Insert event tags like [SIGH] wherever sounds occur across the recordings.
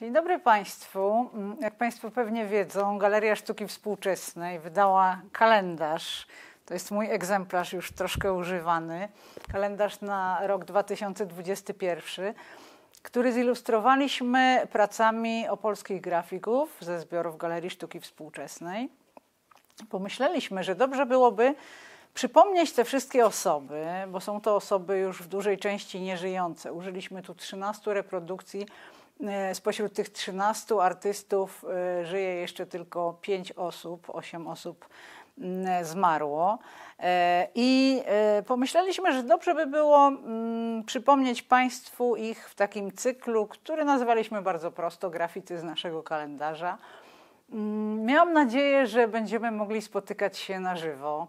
Dzień dobry Państwu. Mm, jak Państwo pewnie wiedzą, Galeria Sztuki Współczesnej wydała kalendarz. To jest mój egzemplarz już troszkę używany. Kalendarz na rok 2021, który zilustrowaliśmy pracami opolskich grafików ze zbiorów Galerii Sztuki Współczesnej. Pomyśleliśmy, że dobrze byłoby przypomnieć te wszystkie osoby, bo są to osoby już w dużej części nieżyjące. Użyliśmy tu 13 reprodukcji E, spośród tych 13 artystów e, żyje jeszcze tylko 5 osób, 8 osób mm, e, zmarło. I pomyśleliśmy, że dobrze by było mm, przypomnieć Państwu ich w takim cyklu, który nazwaliśmy bardzo prosto grafity z naszego kalendarza. Mm, miałam nadzieję, że będziemy mogli spotykać się na żywo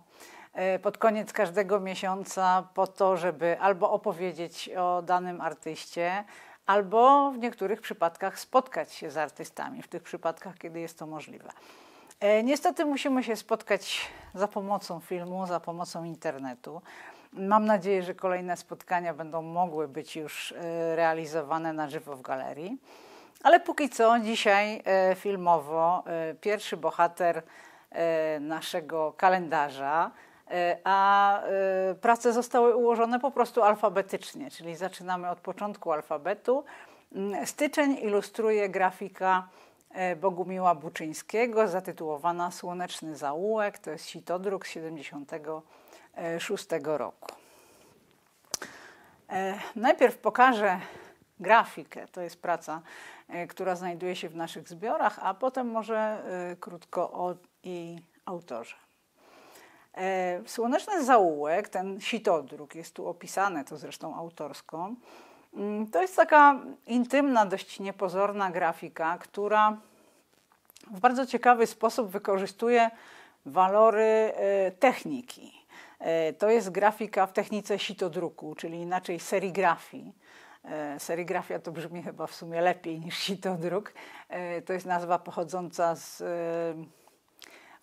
pod koniec każdego miesiąca po to, żeby albo opowiedzieć o danym artyście, albo w niektórych przypadkach spotkać się z artystami, w tych przypadkach, kiedy jest to możliwe. E, niestety musimy się spotkać za pomocą filmu, za pomocą internetu. Mam nadzieję, że kolejne spotkania będą mogły być już e, realizowane na żywo w galerii. Ale póki co, dzisiaj e, filmowo pierwszy bohater naszego kalendarza E, a e, prace zostały ułożone po prostu alfabetycznie, czyli zaczynamy od początku alfabetu. Mm, styczeń ilustruje grafika e, Bogumiła Buczyńskiego zatytułowana Słoneczny zaułek, to jest sitodruk z 76 roku. Najpierw pokażę grafikę, to jest praca, która znajduje się w naszych zbiorach, a potem może krótko o jej autorze. E, Słoneczny zaułek, ten sitodruk, jest tu opisane, to zresztą autorsko, mm, to jest taka intymna, dość niepozorna grafika, która w bardzo ciekawy sposób wykorzystuje walory e, techniki. E, to jest grafika w technice sitodruku, czyli inaczej serigrafii. Serigrafia to brzmi chyba w sumie lepiej niż sitodruk. To jest nazwa pochodząca z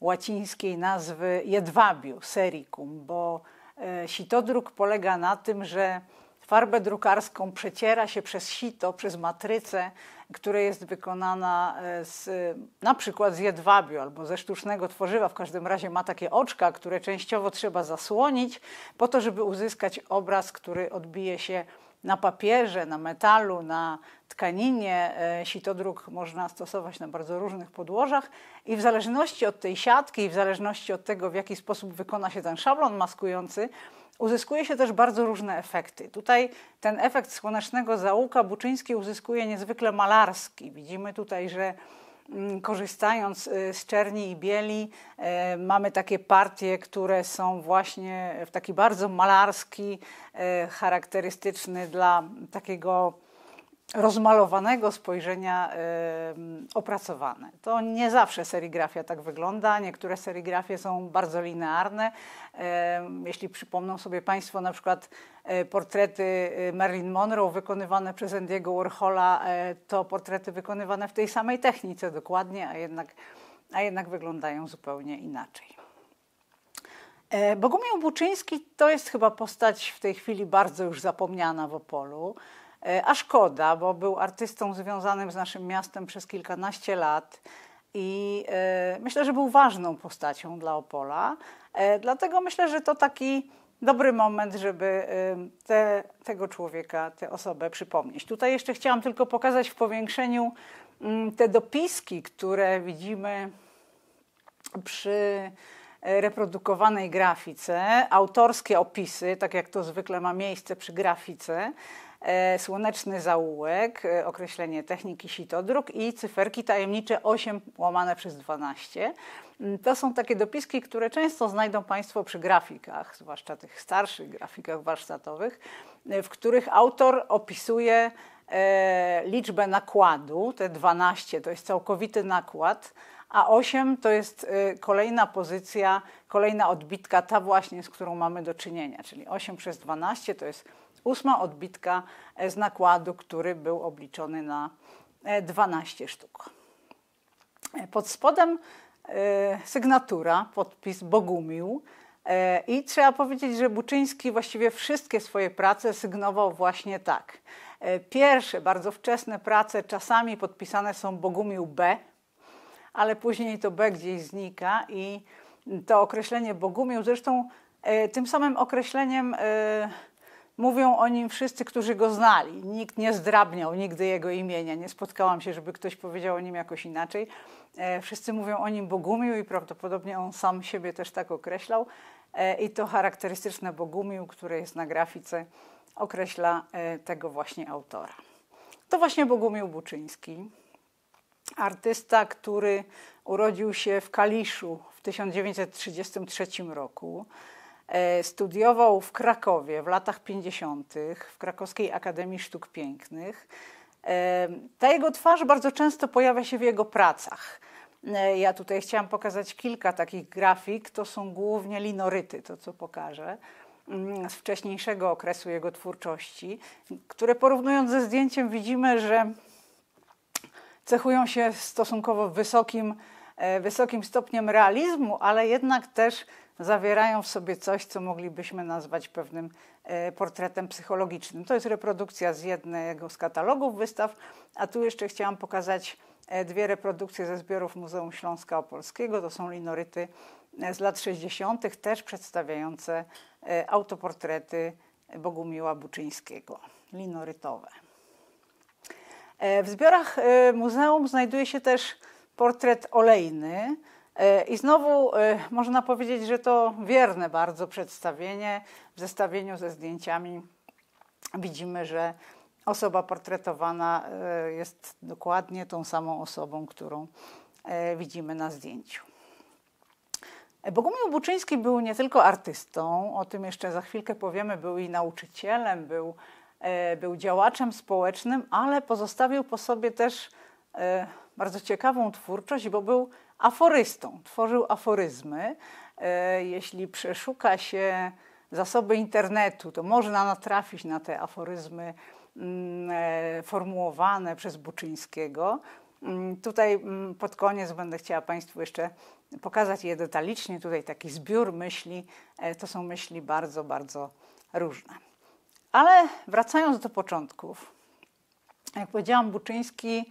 łacińskiej nazwy jedwabiu, sericum, bo e, sitodruk polega na tym, że farbę drukarską przeciera się przez sito, przez matrycę, która jest wykonana e, z, na przykład z jedwabiu albo ze sztucznego tworzywa. W każdym razie ma takie oczka, które częściowo trzeba zasłonić po to, żeby uzyskać obraz, który odbije się na papierze, na metalu, na tkaninie. E, sitodruk można stosować na bardzo różnych podłożach i w zależności od tej siatki i w zależności od tego, w jaki sposób wykona się ten szablon maskujący, uzyskuje się też bardzo różne efekty. Tutaj ten efekt słonecznego załuka Buczyński uzyskuje niezwykle malarski. Widzimy tutaj, że Mm, korzystając y, z czerni i bieli, y, mamy takie partie, które są właśnie w taki bardzo malarski, y, charakterystyczny dla takiego rozmalowanego spojrzenia y, opracowane. To nie zawsze serigrafia tak wygląda. Niektóre serigrafie są bardzo linearne. Y, jeśli przypomną sobie Państwo na przykład e, portrety e, Marilyn Monroe wykonywane przez Andiego Warhola, e, to portrety wykonywane w tej samej technice dokładnie, a jednak, a jednak wyglądają zupełnie inaczej. Bogumił Buczyński to jest chyba postać w tej chwili bardzo już zapomniana w Opolu. E, a szkoda, bo był artystą związanym z naszym miastem przez kilkanaście lat i e, myślę, że był ważną postacią dla Opola. E, dlatego myślę, że to taki dobry moment, żeby te, tego człowieka, tę osobę przypomnieć. Tutaj jeszcze chciałam tylko pokazać w powiększeniu mm, te dopiski, które widzimy przy reprodukowanej grafice, autorskie opisy, tak jak to zwykle ma miejsce przy grafice. E, słoneczny zaułek, e, określenie techniki sitodruk i cyferki tajemnicze 8 łamane przez 12. Mm, to są takie dopiski, które często znajdą Państwo przy grafikach, zwłaszcza tych starszych grafikach warsztatowych, e, w których autor opisuje liczbę nakładu, te 12 to jest całkowity nakład, a 8 to jest kolejna pozycja, kolejna odbitka, ta właśnie, z którą mamy do czynienia, czyli 8 przez 12 to jest ósma odbitka e, z nakładu, który był obliczony na 12 e, sztuk. E, pod spodem sygnatura, podpis Bogumił. I trzeba powiedzieć, że Buczyński właściwie wszystkie swoje prace sygnował właśnie tak. Pierwsze, bardzo wczesne prace czasami podpisane są Bogumił B, ale później to B gdzieś znika i to określenie Bogumił, zresztą tym samym określeniem Mówią o nim wszyscy, którzy go znali. Nikt nie zdrabniał nigdy jego imienia. Nie spotkałam się, żeby ktoś powiedział o nim jakoś inaczej. E, wszyscy mówią o nim Bogumił i prawdopodobnie on sam siebie też tak określał. E, I to charakterystyczne Bogumił, które jest na grafice, określa e, tego właśnie autora. To właśnie Bogumił Buczyński, artysta, który urodził się w Kaliszu w 1933 roku. E, studiował w Krakowie w latach 50. w Krakowskiej Akademii Sztuk Pięknych. E, ta jego twarz bardzo często pojawia się w jego pracach. E, ja tutaj chciałam pokazać kilka takich grafik. To są głównie linoryty, to co pokażę mm, z wcześniejszego okresu jego twórczości, które porównując ze zdjęciem widzimy, że cechują się stosunkowo wysokim, wysokim stopniem realizmu, ale jednak też zawierają w sobie coś, co moglibyśmy nazwać pewnym e, portretem psychologicznym. To jest reprodukcja z jednego z katalogów wystaw, a tu jeszcze chciałam pokazać e, dwie reprodukcje ze zbiorów Muzeum Śląska Opolskiego. To są linoryty e, z lat 60., też przedstawiające autoportrety Bogumiła Buczyńskiego, linorytowe. W zbiorach muzeum znajduje się też portret olejny, E, I znowu e, można powiedzieć, że to wierne bardzo przedstawienie. W zestawieniu ze zdjęciami widzimy, że osoba portretowana e, jest dokładnie tą samą osobą, którą widzimy na zdjęciu. Bogumił Buczyński był nie tylko artystą, o tym jeszcze za chwilkę powiemy, był i nauczycielem, był, był działaczem społecznym, ale pozostawił po sobie też bardzo ciekawą twórczość, bo był aforystą, tworzył aforyzmy. E, jeśli przeszuka się zasoby internetu, to można natrafić na te aforyzmy mm, e, formułowane przez Buczyńskiego. Mm, tutaj mm, pod koniec będę chciała Państwu jeszcze pokazać je detalicznie. Tutaj taki zbiór myśli, e, to są myśli bardzo, bardzo różne. Ale wracając do początków, jak powiedziałam, Buczyński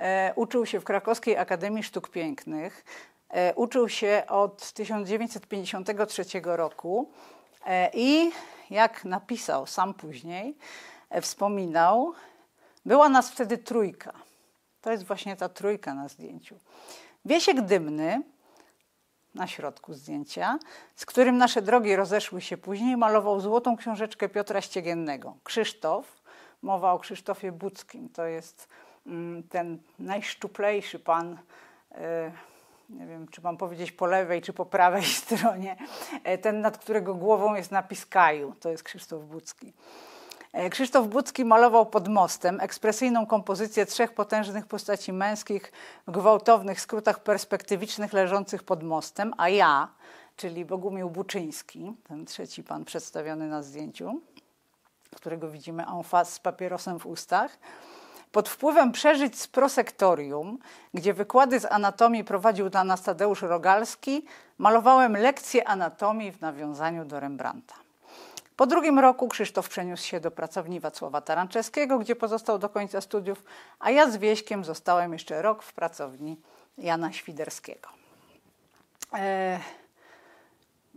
E, uczył się w Krakowskiej Akademii Sztuk Pięknych. E, uczył się od 1953 roku e, i jak napisał sam później, wspominał, była nas wtedy trójka. To jest właśnie ta trójka na zdjęciu. Wiesiek dymny na środku zdjęcia, z którym nasze drogi rozeszły się później, malował złotą książeczkę Piotra Ściegiennego. Krzysztof, mowa o Krzysztofie Buckim, to jest Mm, ten najszczuplejszy pan, e, nie wiem, czy mam powiedzieć po lewej, czy po prawej [LAUGHS] stronie, e, ten, nad którego głową jest napis Kaju, to jest Krzysztof Budzki. E, Krzysztof Budzki malował pod mostem ekspresyjną kompozycję trzech potężnych postaci męskich w gwałtownych skrótach perspektywicznych leżących pod mostem, a ja, czyli Bogumił Buczyński, ten trzeci pan przedstawiony na zdjęciu, którego widzimy en face z papierosem w ustach, pod wpływem przeżyć z prosektorium, gdzie wykłady z anatomii prowadził dla nas Tadeusz Rogalski, malowałem lekcje anatomii w nawiązaniu do Rembrandta. Po drugim roku Krzysztof przeniósł się do pracowni Wacława Taranczewskiego, gdzie pozostał do końca studiów, a ja z Wieśkiem zostałem jeszcze rok w pracowni Jana Świderskiego. E,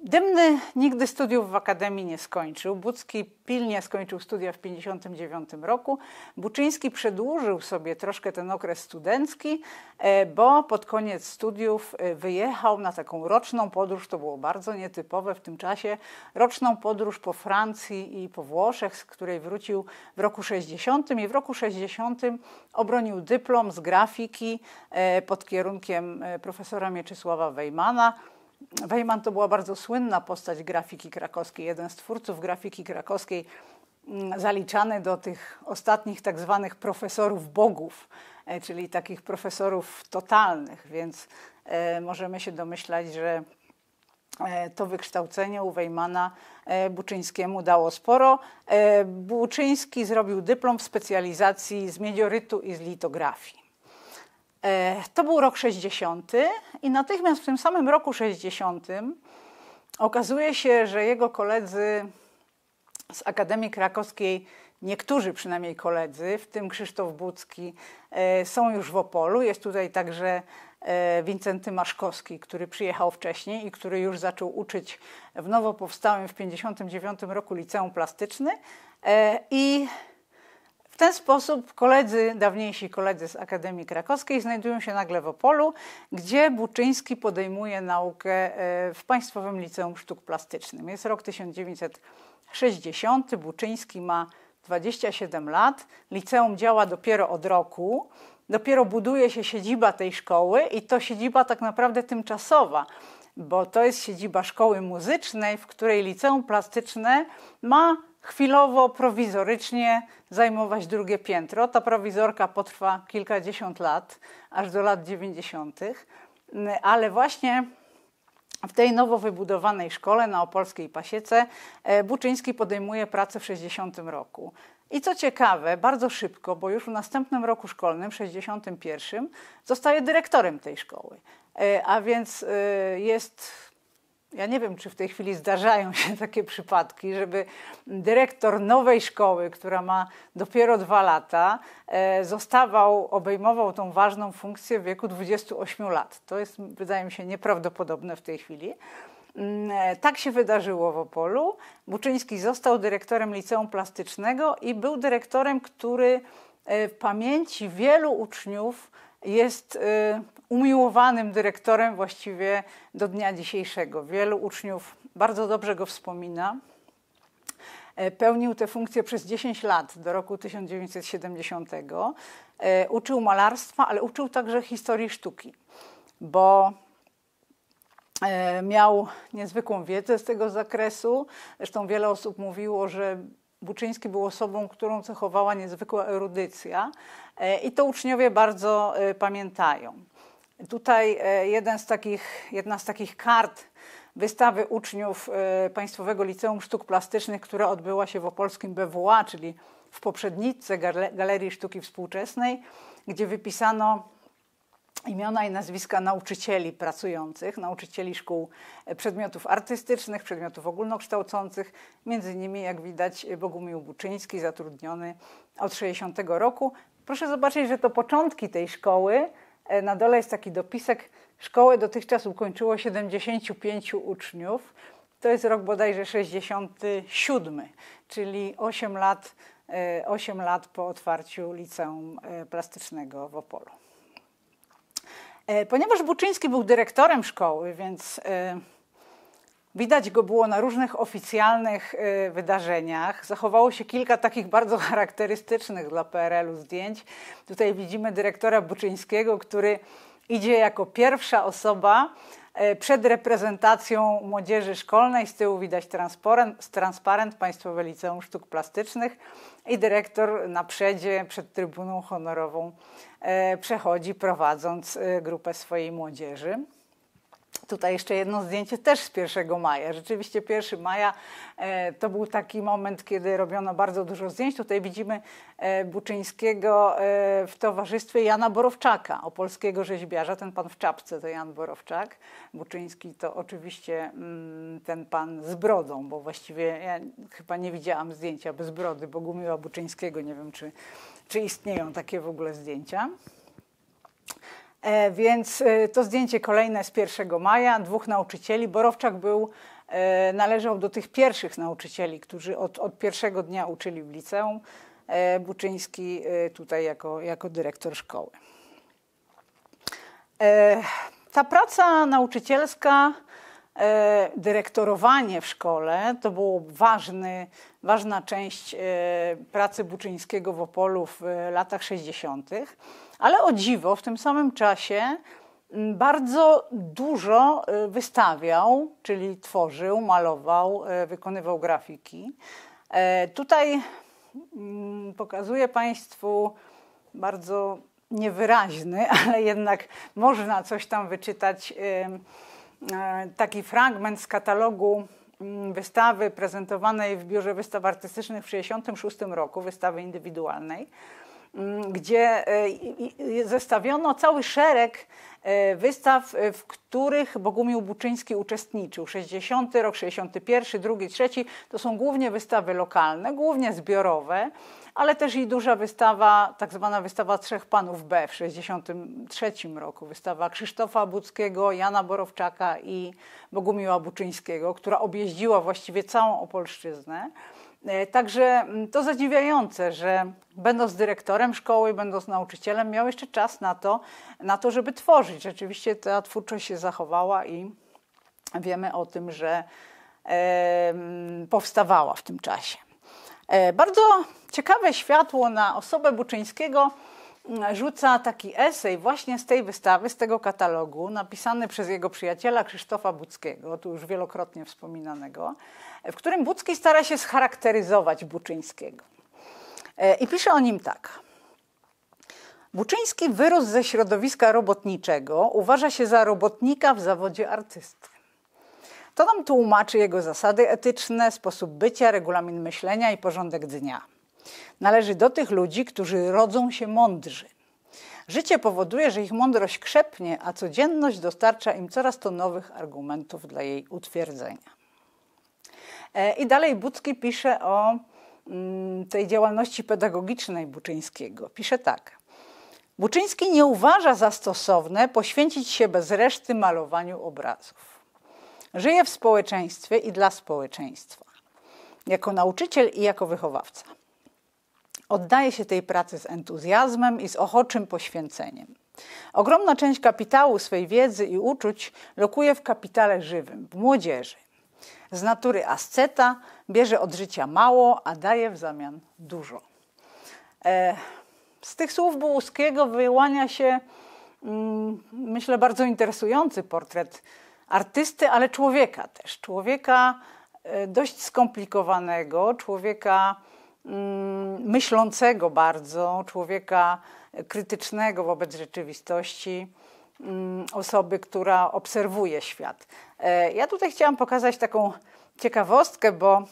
Dymny nigdy studiów w Akademii nie skończył. Bucki pilnie skończył studia w 1959 roku. Buczyński przedłużył sobie troszkę ten okres studencki, e, bo pod koniec studiów e, wyjechał na taką roczną podróż, to było bardzo nietypowe w tym czasie, roczną podróż po Francji i po Włoszech, z której wrócił w roku 60 i w roku 60 obronił dyplom z grafiki e, pod kierunkiem profesora Mieczysława Wejmana Wejman to była bardzo słynna postać grafiki krakowskiej, jeden z twórców grafiki krakowskiej, mm, zaliczany do tych ostatnich tak zwanych profesorów bogów, e, czyli takich profesorów totalnych, więc e, możemy się domyślać, że e, to wykształcenie u Wejmana Buczyńskiemu dało sporo. Buczyński zrobił dyplom w specjalizacji z miedziorytu i z litografii. E, to był rok 60 i natychmiast w tym samym roku 60 okazuje się, że jego koledzy z Akademii Krakowskiej, niektórzy przynajmniej koledzy, w tym Krzysztof Bucki, e, są już w Opolu. Jest tutaj także e, Wincenty Maszkowski, który przyjechał wcześniej i który już zaczął uczyć w nowo powstałym w 1959 roku liceum plastyczny. I ten sposób koledzy, dawniejsi koledzy z Akademii Krakowskiej znajdują się nagle w Opolu, gdzie Buczyński podejmuje naukę e, w Państwowym Liceum Sztuk Plastycznych. Jest rok 1960, Buczyński ma 27 lat, liceum działa dopiero od roku, dopiero buduje się siedziba tej szkoły i to siedziba tak naprawdę tymczasowa bo to jest siedziba szkoły muzycznej, w której liceum plastyczne ma chwilowo, prowizorycznie zajmować drugie piętro. Ta prowizorka potrwa kilkadziesiąt lat, aż do lat 90., ale właśnie w tej nowo wybudowanej szkole na Opolskiej Pasiece e, Buczyński podejmuje pracę w 60 roku. I co ciekawe, bardzo szybko, bo już w następnym roku szkolnym, 61, zostaje dyrektorem tej szkoły. E, a więc e, jest ja nie wiem, czy w tej chwili zdarzają się [LAUGHS] takie przypadki, żeby dyrektor nowej szkoły, która ma dopiero dwa lata, e, zostawał, obejmował tą ważną funkcję w wieku 28 lat. To jest, wydaje mi się, nieprawdopodobne w tej chwili. Mm, e, tak się wydarzyło w Opolu. Buczyński został dyrektorem liceum plastycznego i był dyrektorem, który e, w pamięci wielu uczniów jest y, umiłowanym dyrektorem właściwie do dnia dzisiejszego. Wielu uczniów bardzo dobrze go wspomina. E, pełnił tę funkcję przez 10 lat do roku 1970. E, uczył malarstwa, ale uczył także historii sztuki, bo e, miał niezwykłą wiedzę z tego zakresu. Zresztą wiele osób mówiło, że Buczyński był osobą, którą cechowała niezwykła erudycja e, i to uczniowie bardzo e, pamiętają. Tutaj e, jeden z takich, jedna z takich kart wystawy uczniów Państwowego Liceum Sztuk Plastycznych, która odbyła się w opolskim BWA, czyli w poprzednicy Galerii Sztuki Współczesnej, gdzie wypisano imiona i nazwiska nauczycieli pracujących, nauczycieli szkół e, przedmiotów artystycznych, przedmiotów ogólnokształcących, między innymi, jak widać, Bogumił Buczyński, zatrudniony od 60 roku. Proszę zobaczyć, że to początki tej szkoły. E, na dole jest taki dopisek. Szkołę dotychczas ukończyło 75 uczniów. To jest rok bodajże 67, czyli 8 lat, 8 e, lat po otwarciu liceum plastycznego w Opolu. E, ponieważ Buczyński był dyrektorem szkoły, więc e, widać go było na różnych oficjalnych e, wydarzeniach, zachowało się kilka takich bardzo [LAUGHS] charakterystycznych dla PRL-u zdjęć. Tutaj widzimy dyrektora Buczyńskiego, który idzie jako pierwsza osoba E, przed reprezentacją młodzieży szkolnej z tyłu widać transparent, transparent Państwowe Liceum Sztuk Plastycznych i dyrektor na przedzie przed trybuną honorową e, przechodzi prowadząc e, grupę swojej młodzieży. Tutaj jeszcze jedno zdjęcie też z 1 maja. Rzeczywiście 1 maja e, to był taki moment, kiedy robiono bardzo dużo zdjęć. Tutaj widzimy e, Buczyńskiego e, w towarzystwie Jana Borowczaka, opolskiego rzeźbiarza. Ten pan w czapce to Jan Borowczak. Buczyński to oczywiście mm, ten pan z brodą, bo właściwie ja chyba nie widziałam zdjęcia bez brody bo gumiła Buczyńskiego. Nie wiem, czy, czy istnieją takie w ogóle zdjęcia. E, więc e, to zdjęcie kolejne z 1 maja, dwóch nauczycieli. Borowczak był, e, należał do tych pierwszych nauczycieli, którzy od, od pierwszego dnia uczyli w liceum. Buczyński tutaj jako, jako dyrektor szkoły. Ta praca nauczycielska, dyrektorowanie w szkole to była ważna część pracy Buczyńskiego w Opolu w latach 60 ale o dziwo w tym samym czasie mm, bardzo dużo y, wystawiał, czyli tworzył, malował, y, wykonywał grafiki. E, tutaj mm, pokazuję Państwu bardzo niewyraźny, [LAUGHS] ale jednak można coś tam wyczytać. Y, taki fragment z katalogu mm, wystawy prezentowanej w Biurze Wystaw Artystycznych w 1966 roku, wystawy indywidualnej. Mm, gdzie e, zestawiono cały szereg e, wystaw, e, w których Bogumił Buczyński uczestniczył. 60 rok, 61, drugi, trzeci to są głównie wystawy lokalne, głównie zbiorowe, ale też i duża wystawa, tak zwana wystawa Trzech Panów B w 63 roku, wystawa Krzysztofa Budzkiego, Jana Borowczaka i Bogumiła Buczyńskiego, która objeździła właściwie całą Opolszczyznę. E, także mm, to zadziwiające, że będąc dyrektorem szkoły, będąc nauczycielem, miał jeszcze czas na to, na to żeby tworzyć. Rzeczywiście ta twórczość się zachowała i wiemy o tym, że e, mm, powstawała w tym czasie. E, bardzo ciekawe światło na osobę Buczyńskiego rzuca taki esej właśnie z tej wystawy, z tego katalogu, napisany przez jego przyjaciela Krzysztofa Buckiego, tu już wielokrotnie wspominanego, w którym Bucki stara się scharakteryzować Buczyńskiego. E, I pisze o nim tak. Buczyński wyrósł ze środowiska robotniczego, uważa się za robotnika w zawodzie artysty. To nam tłumaczy jego zasady etyczne, sposób bycia, regulamin myślenia i porządek dnia. Należy do tych ludzi, którzy rodzą się mądrzy. Życie powoduje, że ich mądrość krzepnie, a codzienność dostarcza im coraz to nowych argumentów dla jej utwierdzenia. E, I dalej Bucki pisze o mm, tej działalności pedagogicznej Buczyńskiego. Pisze tak. Buczyński nie uważa za stosowne poświęcić się bez reszty malowaniu obrazów. Żyje w społeczeństwie i dla społeczeństwa. Jako nauczyciel i jako wychowawca. Oddaje się tej pracy z entuzjazmem i z ochoczym poświęceniem. Ogromna część kapitału swej wiedzy i uczuć lokuje w kapitale żywym, w młodzieży. Z natury asceta bierze od życia mało, a daje w zamian dużo. E, z tych słów Bułuskiego wyłania się, mm, myślę, bardzo interesujący portret artysty, ale człowieka też. Człowieka e, dość skomplikowanego, człowieka Mm, myślącego bardzo, człowieka krytycznego wobec rzeczywistości, mm, osoby, która obserwuje świat. E, ja tutaj chciałam pokazać taką ciekawostkę, bo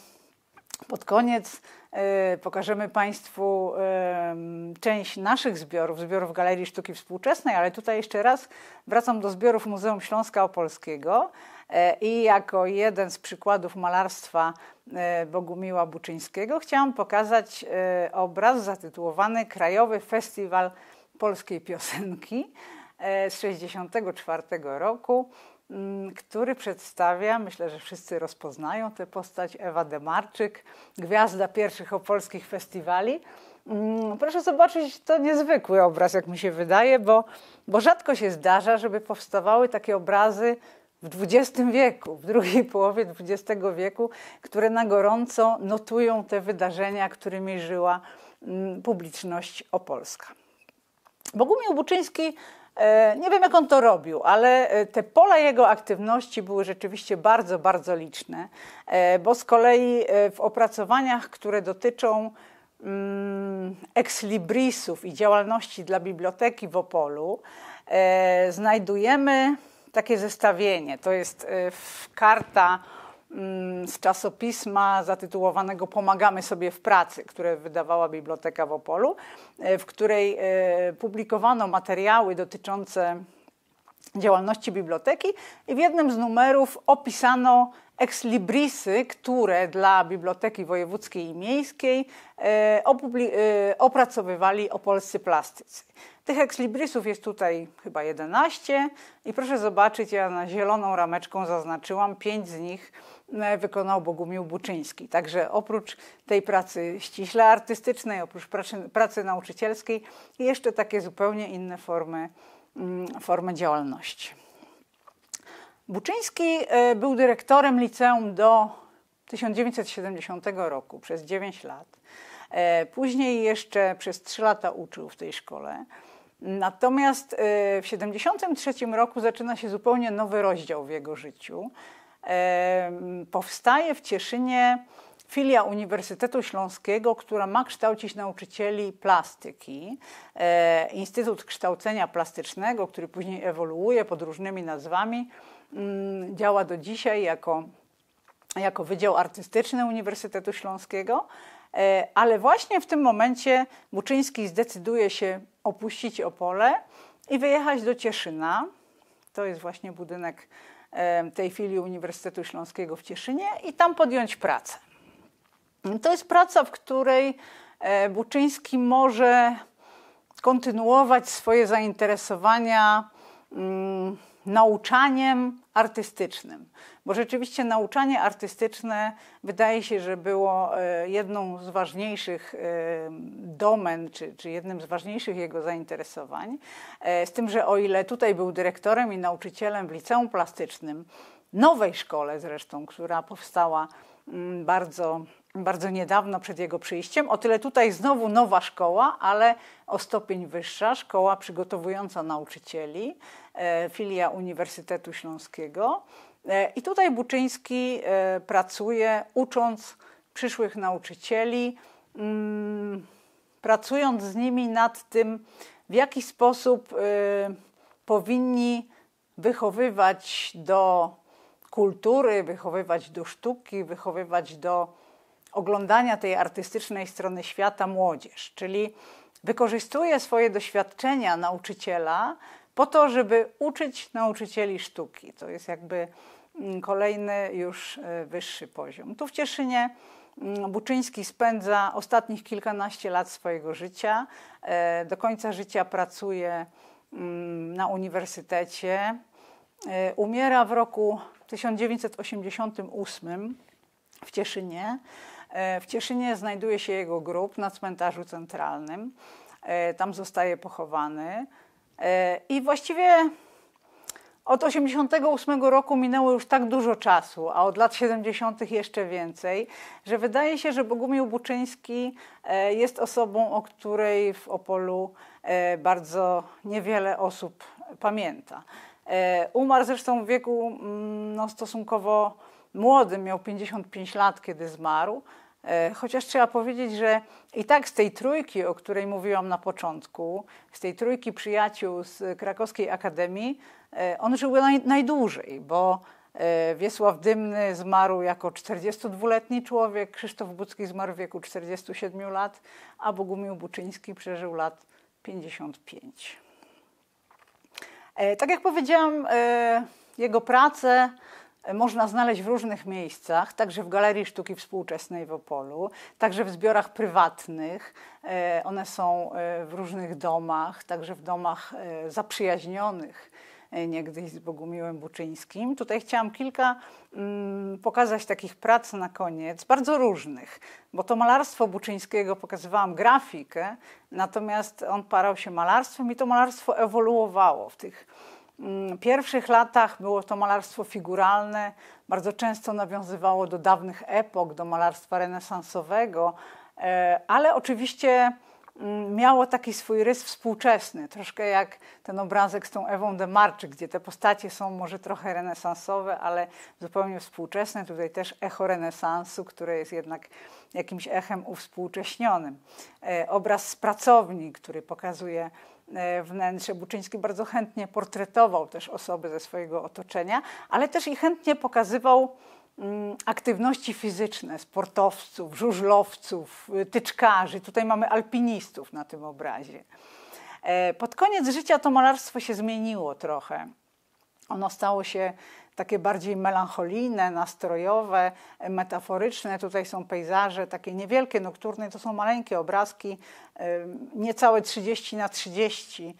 pod koniec e, pokażemy Państwu e, część naszych zbiorów, zbiorów Galerii Sztuki Współczesnej, ale tutaj jeszcze raz wracam do zbiorów Muzeum Śląska Opolskiego. E, I jako jeden z przykładów malarstwa e, Bogumiła Buczyńskiego chciałam pokazać e, obraz zatytułowany Krajowy Festiwal Polskiej Piosenki z 1964 roku, mm, który przedstawia, myślę, że wszyscy rozpoznają tę postać, Ewa Demarczyk, gwiazda pierwszych opolskich festiwali. Mm, proszę zobaczyć, to niezwykły obraz, jak mi się wydaje, bo, bo rzadko się zdarza, żeby powstawały takie obrazy w XX wieku, w drugiej połowie XX wieku, które na gorąco notują te wydarzenia, którymi żyła mm, publiczność opolska. Bogumił Buczyński, e, nie wiem jak on to robił, ale e, te pola jego aktywności były rzeczywiście bardzo, bardzo liczne, e, bo z kolei w opracowaniach, które dotyczą mm, ex librisów i działalności dla biblioteki w Opolu, znajdujemy takie zestawienie. To jest y, karta mm, z czasopisma zatytułowanego Pomagamy sobie w pracy, które wydawała Biblioteka w Opolu, y, w której y, publikowano materiały dotyczące działalności biblioteki i w jednym z numerów opisano ekslibrisy, które dla Biblioteki Wojewódzkiej i Miejskiej e, e, opracowywali opolscy plastycy. Tych ekslibrisów jest tutaj chyba 11 i proszę zobaczyć, ja na zieloną rameczką zaznaczyłam, pięć z nich e, wykonał Bogumił Buczyński. Także oprócz tej pracy ściśle artystycznej, oprócz pracy, pracy nauczycielskiej, jeszcze takie zupełnie inne formy Mm, formę działalności. Buczyński e, był dyrektorem liceum do 1970 roku przez 9 lat. E, później jeszcze przez 3 lata uczył w tej szkole. Natomiast e, w 1973 roku zaczyna się zupełnie nowy rozdział w jego życiu. Powstaje w Cieszynie filia Uniwersytetu Śląskiego, która ma kształcić nauczycieli plastyki. E, Instytut Kształcenia Plastycznego, który później ewoluuje pod różnymi nazwami, mm, działa do dzisiaj jako, jako Wydział Artystyczny Uniwersytetu Śląskiego. E, ale właśnie w tym momencie Buczyński zdecyduje się opuścić Opole i wyjechać do Cieszyna. To jest właśnie budynek e, tej filii Uniwersytetu Śląskiego w Cieszynie i tam podjąć pracę. To jest praca, w której e, Buczyński może kontynuować swoje zainteresowania mm, nauczaniem artystycznym, bo rzeczywiście nauczanie artystyczne wydaje się, że było e, jedną z ważniejszych e, domen, czy, czy jednym z ważniejszych jego zainteresowań. Z tym, że o ile tutaj był dyrektorem i nauczycielem w liceum plastycznym, nowej szkole zresztą, która powstała Mm, bardzo, bardzo niedawno przed jego przyjściem. O tyle tutaj znowu nowa szkoła, ale o stopień wyższa, szkoła przygotowująca nauczycieli, e, filia Uniwersytetu Śląskiego. E, I tutaj Buczyński e, pracuje, ucząc przyszłych nauczycieli, mm, pracując z nimi nad tym, w jaki sposób powinni wychowywać do kultury, wychowywać do sztuki, wychowywać do oglądania tej artystycznej strony świata młodzież. Czyli wykorzystuje swoje doświadczenia nauczyciela po to, żeby uczyć nauczycieli sztuki. To jest jakby mm, kolejny już e, wyższy poziom. Tu w Cieszynie mm, Buczyński spędza ostatnich kilkanaście lat swojego życia. E, do końca życia pracuje mm, na uniwersytecie, E, umiera w roku 1988 w Cieszynie. E, w Cieszynie znajduje się jego grób na cmentarzu centralnym. E, tam zostaje pochowany. I właściwie od 88 roku minęło już tak dużo czasu, a od lat 70. jeszcze więcej, że wydaje się, że Bogumił Buczyński jest osobą, o której w Opolu bardzo niewiele osób pamięta. E, umarł zresztą w wieku mm, no, stosunkowo młodym, miał 55 lat, kiedy zmarł. E, chociaż trzeba powiedzieć, że i tak z tej trójki, o której mówiłam na początku, z tej trójki przyjaciół z Krakowskiej Akademii, e, on żył naj, najdłużej, bo Wiesław Dymny zmarł jako 42-letni człowiek, Krzysztof Bucki zmarł w wieku 47 lat, a Bogumił Buczyński przeżył lat 55. E, tak jak powiedziałam, e, jego pracę e, można znaleźć w różnych miejscach, także w Galerii Sztuki Współczesnej w Opolu, także w zbiorach prywatnych. One są w różnych domach, także w domach zaprzyjaźnionych niegdyś z Bogumiłem Buczyńskim. Tutaj chciałam kilka mm, pokazać takich prac na koniec, bardzo różnych, bo to malarstwo Buczyńskiego pokazywałam grafikę, natomiast on parał się malarstwem i to malarstwo ewoluowało w tych mm, pierwszych latach było to malarstwo figuralne, bardzo często nawiązywało do dawnych epok, do malarstwa renesansowego, e, ale oczywiście Mm, miało taki swój rys współczesny, troszkę jak ten obrazek z tą Ewą Demarczyk, gdzie te postacie są może trochę renesansowe, ale zupełnie współczesne. Tutaj też echo renesansu, które jest jednak jakimś echem uwspółcześnionym. E, obraz z pracowni, który pokazuje e, wnętrze. Buczyński bardzo chętnie portretował też osoby ze swojego otoczenia, ale też i chętnie pokazywał Mm, aktywności fizyczne sportowców, żużlowców, y, tyczkarzy. Tutaj mamy alpinistów na tym obrazie. E, pod koniec życia to malarstwo się zmieniło trochę. Ono stało się takie bardziej melancholijne, nastrojowe, e, metaforyczne. Tutaj są pejzaże takie niewielkie, nokturne. To są maleńkie obrazki, e, niecałe 30 na 30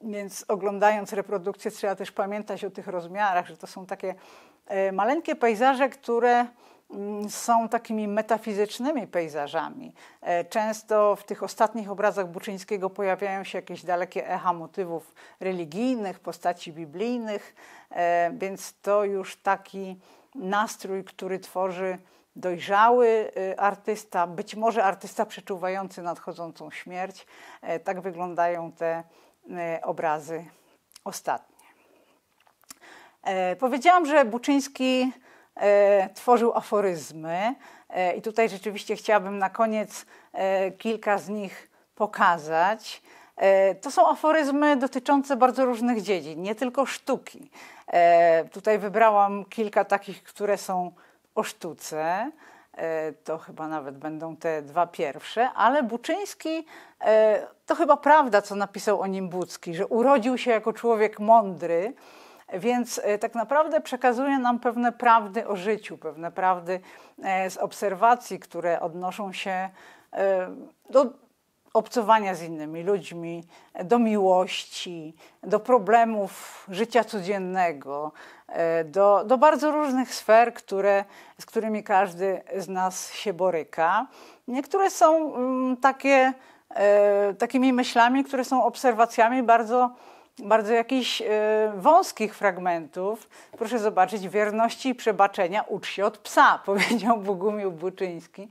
więc oglądając reprodukcję trzeba też pamiętać o tych rozmiarach, że to są takie E, maleńkie pejzaże, które mm, są takimi metafizycznymi pejzażami. E, często w tych ostatnich obrazach Buczyńskiego pojawiają się jakieś dalekie echa motywów religijnych, postaci biblijnych, e, więc to już taki nastrój, który tworzy dojrzały y, artysta, być może artysta przeczuwający nadchodzącą śmierć. Tak wyglądają te obrazy ostatnie. E, powiedziałam, że Buczyński e, tworzył aforyzmy e, i tutaj rzeczywiście chciałabym na koniec kilka z nich pokazać. To są aforyzmy dotyczące bardzo różnych dziedzin, nie tylko sztuki. Tutaj wybrałam kilka takich, które są o sztuce. To chyba nawet będą te dwa pierwsze, ale Buczyński to chyba prawda, co napisał o nim Bucki, że urodził się jako człowiek mądry, więc e, tak naprawdę przekazuje nam pewne prawdy o życiu, pewne prawdy e, z obserwacji, które odnoszą się e, do obcowania z innymi ludźmi, do miłości, do problemów życia codziennego, do, do bardzo różnych sfer, które, z którymi każdy z nas się boryka. Niektóre są mm, takie, takimi myślami, które są obserwacjami bardzo bardzo jakichś y, wąskich fragmentów. Proszę zobaczyć, wierności i przebaczenia ucz się od psa, [LAUGHS] powiedział Bogumił Buczyński.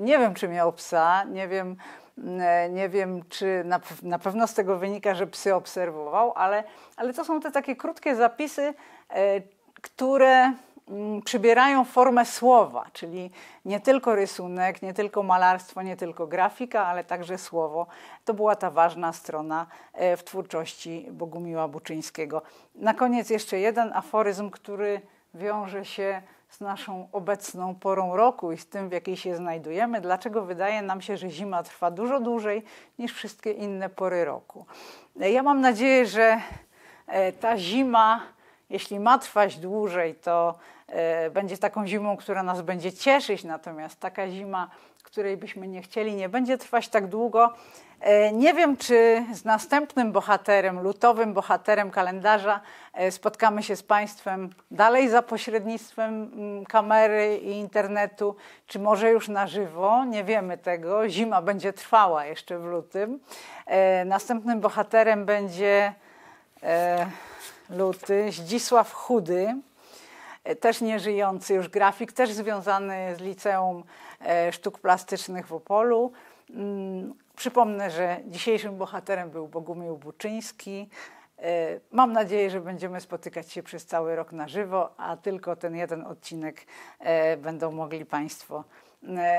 Nie wiem, czy miał psa, nie wiem, mm, e, nie wiem czy na, na pewno z tego wynika, że psy obserwował, ale, ale to są te takie krótkie zapisy, e, które Mm, przybierają formę słowa, czyli nie tylko rysunek, nie tylko malarstwo, nie tylko grafika, ale także słowo. To była ta ważna strona e, w twórczości Bogumiła Buczyńskiego. Na koniec jeszcze jeden aforyzm, który wiąże się z naszą obecną porą roku i z tym, w jakiej się znajdujemy, dlaczego wydaje nam się, że zima trwa dużo dłużej niż wszystkie inne pory roku. E, ja mam nadzieję, że e, ta zima, jeśli ma trwać dłużej, to E, będzie taką zimą, która nas będzie cieszyć, natomiast taka zima, której byśmy nie chcieli, nie będzie trwać tak długo. E, nie wiem, czy z następnym bohaterem, lutowym bohaterem kalendarza e, spotkamy się z Państwem dalej za pośrednictwem mm, kamery i internetu, czy może już na żywo, nie wiemy tego. Zima będzie trwała jeszcze w lutym. Następnym bohaterem będzie luty Zdzisław Chudy też nieżyjący już grafik, też związany z Liceum e, Sztuk Plastycznych w Opolu. Mm, przypomnę, że dzisiejszym bohaterem był Bogumił Buczyński. E, mam nadzieję, że będziemy spotykać się przez cały rok na żywo, a tylko ten jeden odcinek e, będą mogli Państwo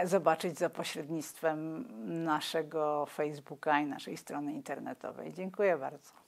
zobaczyć za pośrednictwem naszego Facebooka i naszej strony internetowej. Dziękuję bardzo.